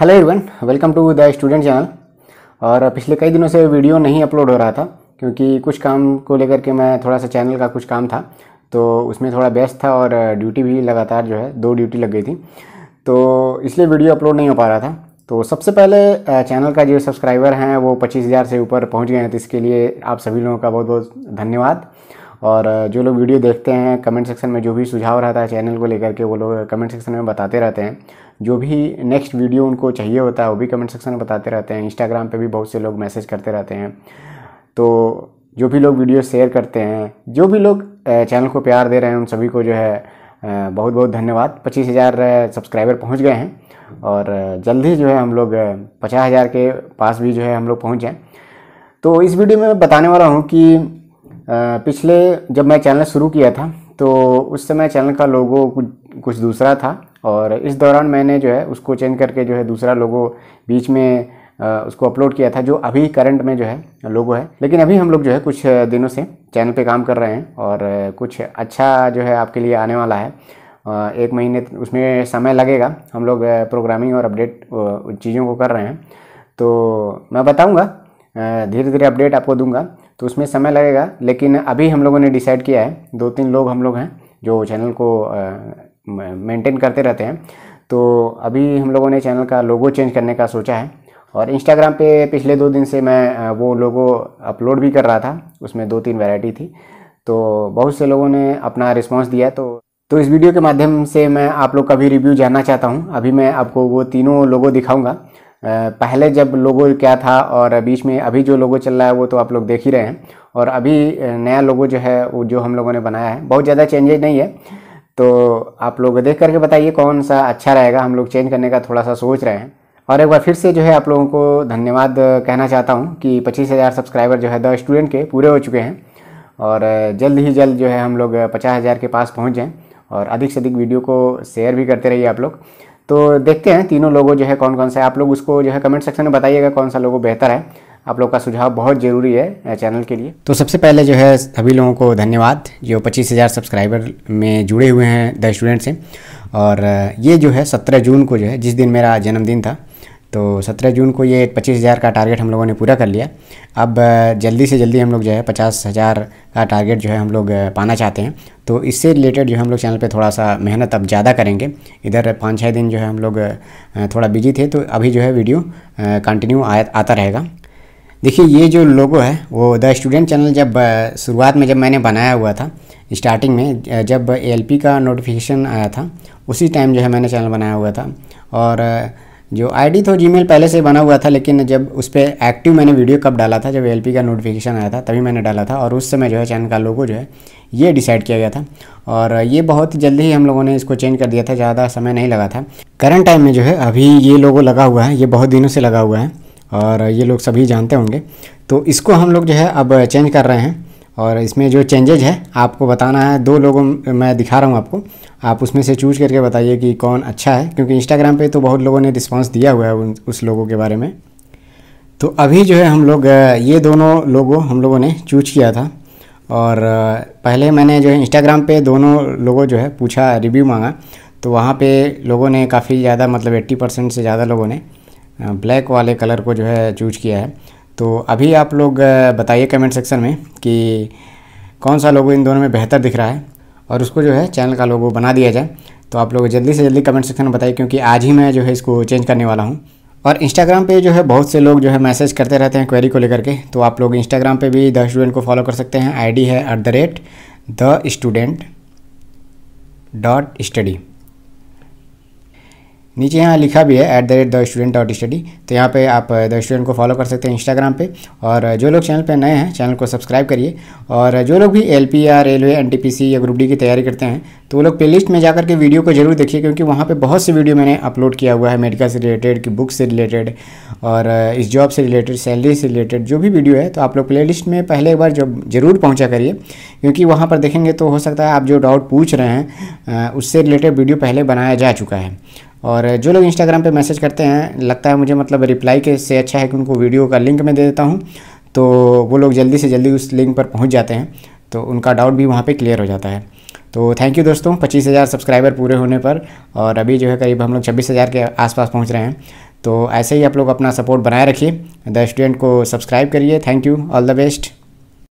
hello everyone welcome to the student channel और पिछले कई दिनों से वीडियो नहीं अपलोड हो रहा था क्योंकि कुछ काम को लेकर के मैं थोड़ा सा चैनल का कुछ काम था तो उसमें थोड़ा व्यस्त था और ड्यूटी भी लगातार जो है दो ड्यूटी लग गई थी तो इसलिए वीडियो अपलोड नहीं हो पा रहा था तो सबसे पहले चैनल का जो सब्सक्राइबर हैं वो पच्चीस हज़ार से ऊपर पहुँच गए हैं तो इसके लिए आप सभी लोगों का बहुत बहुत धन्यवाद और जो लोग वीडियो देखते हैं कमेंट सेक्शन में जो भी सुझाव रहता है चैनल को लेकर के वो लोग कमेंट सेक्शन में बताते रहते हैं जो भी नेक्स्ट वीडियो उनको चाहिए होता है वो भी कमेंट सेक्शन में बताते रहते हैं इंस्टाग्राम पे भी बहुत से लोग मैसेज करते रहते हैं तो जो भी लोग वीडियो शेयर करते हैं जो भी लोग चैनल को प्यार दे रहे हैं उन सभी को जो है बहुत बहुत धन्यवाद पच्चीस हज़ार सब्सक्राइबर पहुँच गए हैं और जल्द ही जो है हम लोग पचास हज़ार के पास भी जो है हम लोग पहुँच जाएँ तो इस वीडियो में मैं बताने वाला हूँ कि पिछले जब मैं चैनल शुरू किया था तो उस समय चैनल का लोगो कुछ कुछ दूसरा था और इस दौरान मैंने जो है उसको चेंज करके जो है दूसरा लोगो बीच में उसको अपलोड किया था जो अभी करंट में जो है लोगो है लेकिन अभी हम लोग जो है कुछ दिनों से चैनल पे काम कर रहे हैं और कुछ अच्छा जो है आपके लिए आने वाला है एक महीने उसमें समय लगेगा हम लोग प्रोग्रामिंग और अपडेट चीज़ों को कर रहे हैं तो मैं बताऊँगा धीरे धीरे अपडेट आपको दूंगा तो उसमें समय लगेगा लेकिन अभी हम लोगों ने डिसाइड किया है दो तीन लोग हम लोग हैं जो चैनल को मेंटेन करते रहते हैं तो अभी हम लोगों ने चैनल का लोगो चेंज करने का सोचा है और इंस्टाग्राम पे पिछले दो दिन से मैं वो लोगो अपलोड भी कर रहा था उसमें दो तीन वैरायटी थी तो बहुत से लोगों ने अपना रिस्पांस दिया तो तो इस वीडियो के माध्यम से मैं आप लोग का भी रिव्यू जानना चाहता हूँ अभी मैं आपको वो तीनों लोगो दिखाऊँगा पहले जब लोगो क्या था और बीच में अभी जो लोगो चल रहा है वो तो आप लोग देख ही रहे हैं और अभी नया लोगो जो है वो जो हम लोगों ने बनाया है बहुत ज़्यादा चेंजेज नहीं है तो आप लोग देख करके बताइए कौन सा अच्छा रहेगा हम लोग चेंज करने का थोड़ा सा सोच रहे हैं और एक बार फिर से जो है आप लोगों को धन्यवाद कहना चाहता हूँ कि पच्चीस हज़ार सब्सक्राइबर जो है द स्टूडेंट के पूरे हो चुके हैं और जल्द ही जल्द जो है हम लोग पचास हज़ार के पास पहुँच जाएँ और अधिक से अधिक वीडियो को शेयर भी करते रहिए आप लोग तो देखते हैं तीनों लोगों जो है कौन कौन सा है आप लोग उसको जो है कमेंट सेक्शन में बताइएगा कौन सा लोगो बेहतर है आप लोग का सुझाव बहुत ज़रूरी है चैनल के लिए तो सबसे पहले जो है सभी लोगों को धन्यवाद जो पच्चीस हज़ार सब्सक्राइबर में जुड़े हुए हैं द स्टूडेंट से और ये जो है सत्रह जून को जो है जिस दिन मेरा जन्मदिन था तो सत्रह जून को ये पच्चीस हज़ार का टारगेट हम लोगों ने पूरा कर लिया अब जल्दी से जल्दी हम लोग जो है पचास हज़ार का टारगेट जो है हम लोग पाना चाहते हैं तो इससे रिलेटेड जो है हम लोग चैनल पे थोड़ा सा मेहनत अब ज़्यादा करेंगे इधर पाँच छः दिन जो है हम लोग थोड़ा बिजी थे तो अभी जो है वीडियो कंटिन्यू आता रहेगा देखिए ये जो लोगो है वो द स्टूडेंट चैनल जब शुरुआत में जब मैंने बनाया हुआ था स्टार्टिंग में जब एलपी का नोटिफिकेशन आया था उसी टाइम जो है मैंने चैनल बनाया हुआ था और जो आईडी तो जीमेल पहले से बना हुआ था लेकिन जब उस पर एक्टिव मैंने वीडियो कब डाला था जब एलपी का नोटिफिकेशन आया था तभी मैंने डाला था और उस समय जो है चैनल का लोगो जो है ये डिसाइड किया गया था और ये बहुत जल्दी ही हम लोगों ने इसको चेंज कर दिया था ज़्यादा समय नहीं लगा था करंट टाइम में जो है अभी ये लोगो लगा हुआ है ये बहुत दिनों से लगा हुआ है और ये लोग सभी जानते होंगे तो इसको हम लोग जो है अब चेंज कर रहे हैं और इसमें जो चेंजेज है आपको बताना है दो लोगों मैं दिखा रहा हूँ आपको आप उसमें से चूज करके बताइए कि कौन अच्छा है क्योंकि इंस्टाग्राम पे तो बहुत लोगों ने रिस्पांस दिया हुआ है उन उस लोगों के बारे में तो अभी जो है हम लोग ये दोनों लोगों हम लोगों ने चूज किया था और पहले मैंने जो है इंस्टाग्राम पर दोनों लोगों जो है पूछा रिव्यू मांगा तो वहाँ पर लोगों ने काफ़ी ज़्यादा मतलब एट्टी परसेंट से ज़्यादा लोगों ने ब्लैक वाले कलर को जो है चूज किया है तो अभी आप लोग बताइए कमेंट सेक्शन में कि कौन सा लोगो इन दोनों में बेहतर दिख रहा है और उसको जो है चैनल का लोगो बना दिया जाए तो आप लोग जल्दी से जल्दी कमेंट सेक्शन में बताइए क्योंकि आज ही मैं जो है इसको चेंज करने वाला हूँ और इंस्टाग्राम पे जो है बहुत से लोग जो है मैसेज करते रहते हैं क्वेरी को लेकर के तो आप लोग इंस्टाग्राम पे भी द स्टूडेंट को फॉलो कर सकते हैं आईडी है at the rate the student dot study नीचे यहाँ लिखा भी है at the rate the student dot study तो यहाँ पे आप द uh, स्टूडेंट को फॉलो कर सकते हैं इंस्टाग्राम पे और uh, जो लोग चैनल पे नए हैं चैनल को सब्सक्राइब करिए और uh, जो लोग भी एल पी या रेलवे एन या ग्रुप डी की तैयारी करते हैं तो वो लोग प्लेलिस्ट में जाकर के वीडियो को जरूर देखिए क्योंकि वहाँ पर बहुत से वीडियो मैंने अपलोड किया हुआ है मेडिकल से रिलेटेड की बुक से रिलेटेड और इस जॉब से रिलेटेड सैलरी से रिलेटेड जो भी वीडियो है तो आप लोग प्ले में पहले एक बार जब जरूर पहुँचा करिए क्योंकि वहाँ पर देखेंगे तो हो सकता है आप जो डाउट पूछ रहे हैं उससे रिलेटेड वीडियो पहले बनाया जा चुका है और जो लोग इंस्टाग्राम पे मैसेज करते हैं लगता है मुझे मतलब रिप्लाई के से अच्छा है कि उनको वीडियो का लिंक मैं दे देता हूँ तो वो लोग जल्दी से जल्दी उस लिंक पर पहुँच जाते हैं तो उनका डाउट भी वहाँ पर क्लियर हो जाता है तो थैंक यू दोस्तों पच्चीस हज़ार सब्सक्राइबर पूरे होने पर और अभी जो है करीब हम लोग छब्बीस हज़ार के आसपास पहुँच रहे हैं तो ऐसे ही आप लोग अपना सपोर्ट बनाए रखिए द स्टूडेंट को सब्सक्राइब करिए thank you all the best